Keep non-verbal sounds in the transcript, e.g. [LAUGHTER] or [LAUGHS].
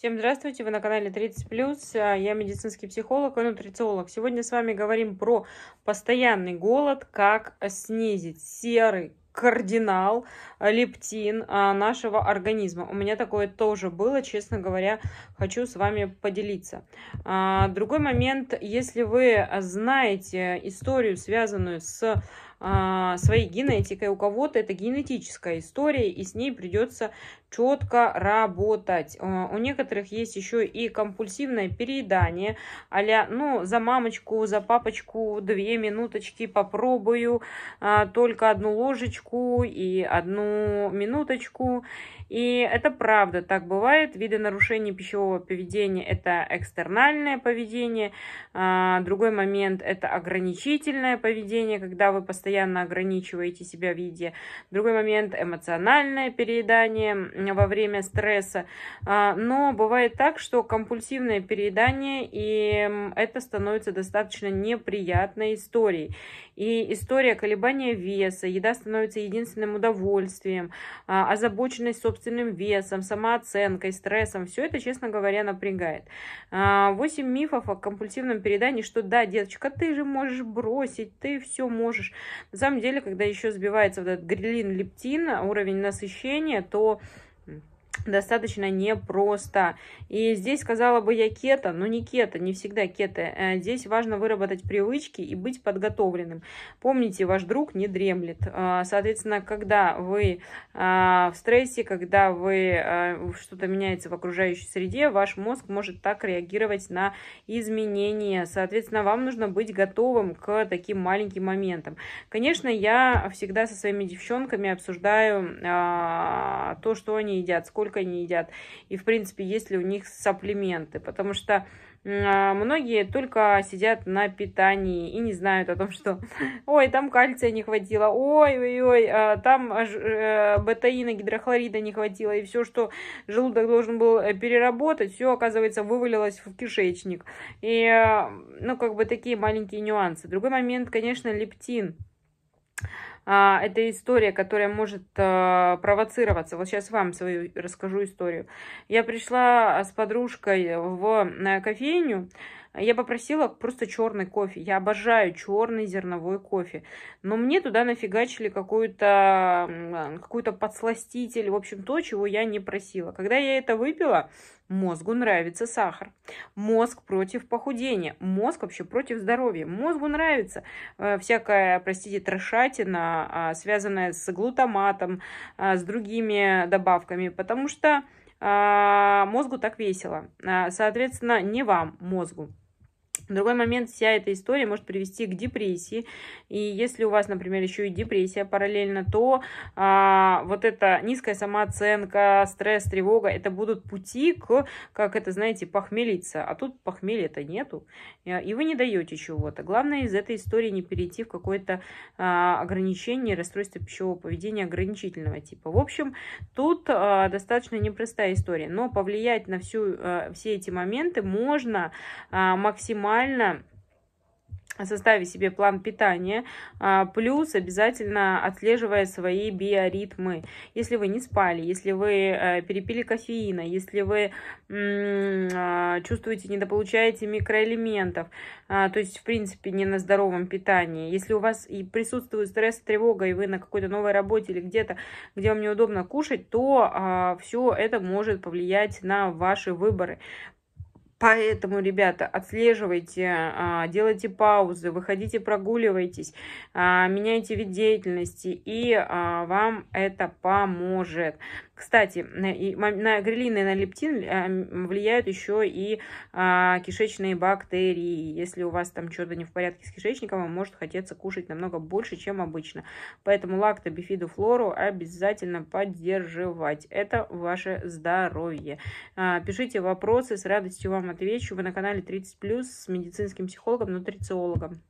Всем здравствуйте, вы на канале 30+, а, я медицинский психолог и нутрициолог. Сегодня с вами говорим про постоянный голод, как снизить серый кардинал, а, лептин а, нашего организма. У меня такое тоже было, честно говоря, хочу с вами поделиться. Другой момент, если вы знаете историю, связанную с а, своей генетикой. У кого-то это генетическая история, и с ней придется четко работать. А, у некоторых есть еще и компульсивное переедание, а ну, за мамочку, за папочку две минуточки попробую, а, только одну ложечку и одну минуточку. И это правда, так бывает. Виды нарушений пищевого поведения – это экстернальное поведение. Другой момент – это ограничительное поведение, когда вы постоянно постоянно ограничиваете себя в еде. Другой момент – эмоциональное переедание во время стресса. А, но бывает так, что компульсивное переедание, и это становится достаточно неприятной историей. И история колебания веса, еда становится единственным удовольствием, а, озабоченность собственным весом, самооценкой, стрессом, все это, честно говоря, напрягает. А, восемь мифов о компульсивном переедании, что да, деточка, ты же можешь бросить, ты все можешь. На самом деле, когда еще сбивается вот этот грилин-лептин, уровень насыщения, то достаточно непросто. И здесь сказала бы я кето, но не кета, не всегда кето. Э, здесь важно выработать привычки и быть подготовленным. Помните, ваш друг не дремлет. Э, соответственно, когда вы э, в стрессе, когда вы что-то меняется в окружающей среде, ваш мозг может так реагировать на изменения. Соответственно, вам нужно быть готовым к таким маленьким моментам. Конечно, я всегда со своими девчонками обсуждаю то, что они едят, сколько сколько они едят, и, в принципе, есть ли у них сапплименты, потому что а, многие только сидят на питании и не знают о том, что [LAUGHS] ой, там кальция не хватило, ой-ой-ой, а, там э, бетаина, гидрохлорида не хватило, и все, что желудок должен был э, переработать, все, оказывается, вывалилось в кишечник. И, э, ну, как бы такие маленькие нюансы. Другой момент, конечно, лептин. А, это история, которая может а, провоцироваться. Вот сейчас вам свою расскажу историю. Я пришла а, с подружкой в кофейню, я попросила просто черный кофе. Я обожаю черный зерновой кофе. Но мне туда нафигачили какой то какой то подсластитель, в общем, то, чего я не просила. Когда я это выпила, мозгу нравится сахар. Мозг против похудения. Мозг вообще против здоровья. Мозгу нравится э, всякая, простите, трошатина, а, связанная с глутаматом, а, с другими добавками, потому что а, мозгу так весело. Соответственно, не вам, мозгу. В другой момент вся эта история может привести к депрессии. И если у вас, например, еще и депрессия параллельно, то а, вот эта низкая самооценка, стресс, тревога, это будут пути к, как это, знаете, похмелиться. А тут похмелья-то нету. Э, и вы не даете чего-то. Главное из этой истории не перейти в какое-то а, ограничение, расстройство пищевого поведения ограничительного типа. В общем, тут а, достаточно непростая история. Но повлиять на всю, а, все эти моменты можно а, максимально максимально состави себе план питания, а, плюс обязательно отслеживая свои биоритмы. Если вы не спали, если вы э, перепили кофеина, если вы а, чувствуете, недополучаете микроэлементов, а, то есть, в принципе, не на здоровом питании. Если у вас и присутствует стресс, тревога, и вы на какой-то новой работе или где-то, где вам неудобно кушать, то все это может повлиять на ваши выборы. Поэтому, ребята, отслеживайте, а, делайте паузы, выходите, прогуливайтесь, а, меняйте вид деятельности, и а, вам это поможет. Кстати, на грилин и на лептин влияют еще и кишечные бактерии. Если у вас там что-то не в порядке с кишечником, вам может хотеться кушать намного больше, чем обычно. Поэтому лактобифидофлору обязательно поддерживать. Это ваше здоровье. Пишите вопросы, с радостью вам Отвечу Вы на канале 30+, с медицинским психологом, нутрициологом.